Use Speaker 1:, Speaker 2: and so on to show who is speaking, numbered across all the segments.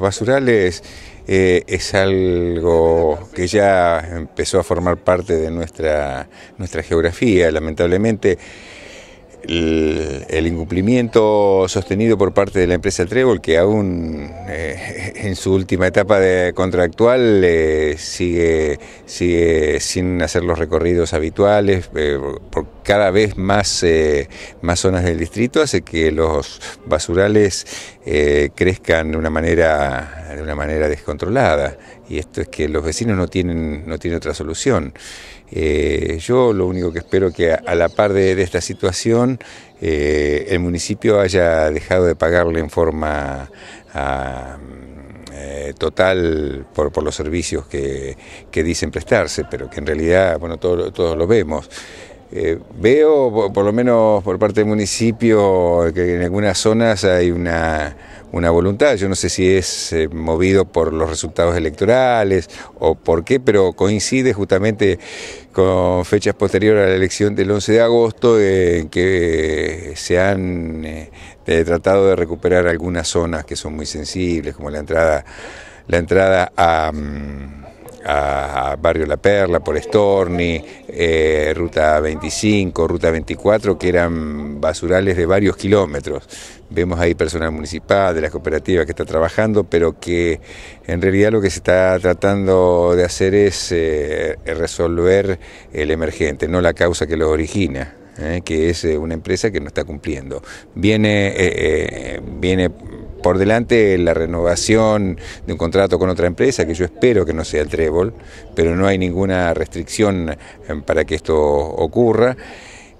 Speaker 1: basurales eh, es algo que ya empezó a formar parte de nuestra, nuestra geografía. Lamentablemente, el, incumplimiento sostenido por parte de la empresa Trebol que aún eh, en su última etapa contractual eh, sigue, sin hacer los recorridos habituales por cada vez más, más zonas del distrito, hace que los basurales eh, crezcan de una manera de una manera descontrolada y esto es que los vecinos no tienen no tienen otra solución eh, yo lo único que espero que a, la par de, esta situación eh, el municipio haya dejado de pagarle en forma ah, total por, por, los servicios que, dicen prestarse pero que en realidad bueno todos lo vemos eh, veo, por, lo menos por parte del municipio, que en algunas zonas hay una, voluntad. Yo no sé si es eh, movido por los resultados electorales o por qué, pero coincide justamente con fechas posteriores a la elección del 11 de agosto en que se han eh, tratado de recuperar algunas zonas que son muy sensibles, como la entrada, la entrada a... Mm, a Barrio La Perla, por Storni, eh, Ruta 25, Ruta 24, que eran basurales de varios kilómetros. Vemos ahí personal municipal, de las cooperativas que está trabajando, pero que en realidad lo que se está tratando de hacer es eh, resolver el emergente, no la causa que lo origina. Eh, que es una empresa que no está cumpliendo. Viene, viene por delante la renovación de un contrato con otra empresa, que yo espero que no sea el Trébol, pero no hay ninguna restricción eh, para que esto ocurra.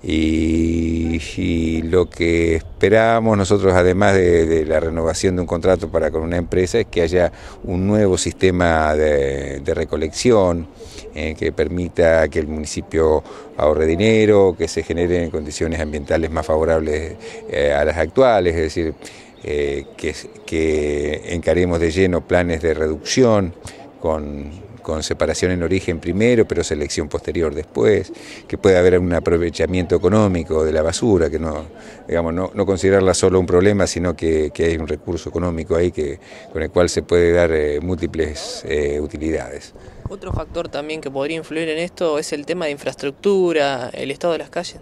Speaker 1: Y, lo que esperamos nosotros, además de, la renovación de un contrato para con una empresa, es que haya un nuevo sistema de, recolección eh, que permita que el municipio ahorre dinero, que se generen condiciones ambientales más favorables eh, a las actuales, es decir, eh, que, encaremos de lleno planes de reducción con, separación en origen primero, pero selección posterior después, que pueda haber un aprovechamiento económico de la basura, que no, digamos, no, considerarla solo un problema, sino que, hay un recurso económico ahí que, con el cual se puede dar eh, múltiples eh, utilidades. Otro factor también que podría influir en esto es el tema de infraestructura, el estado de las calles.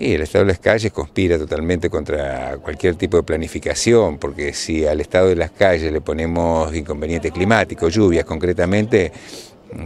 Speaker 1: Y el Estado de las calles conspira totalmente contra cualquier tipo de planificación, porque si al estado de las calles le ponemos inconvenientes climáticos, lluvias concretamente,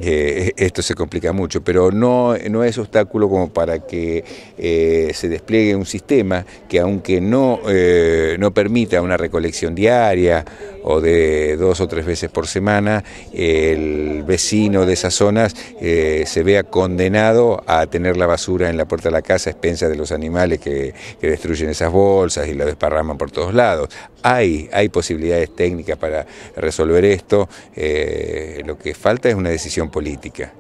Speaker 1: eh, e-, esto se complica mucho, pero no, no es obstáculo como para que eh, se despliegue un sistema que aunque no, eh, no permita una recolección diaria o de dos o tres veces por semana, el vecino de esas zonas eh, se vea condenado a tener la basura en la puerta de la casa a expensas de los animales que, destruyen esas bolsas y la desparraman por todos lados. Hay, posibilidades técnicas para resolver esto, eh, lo que falta es una decisión política.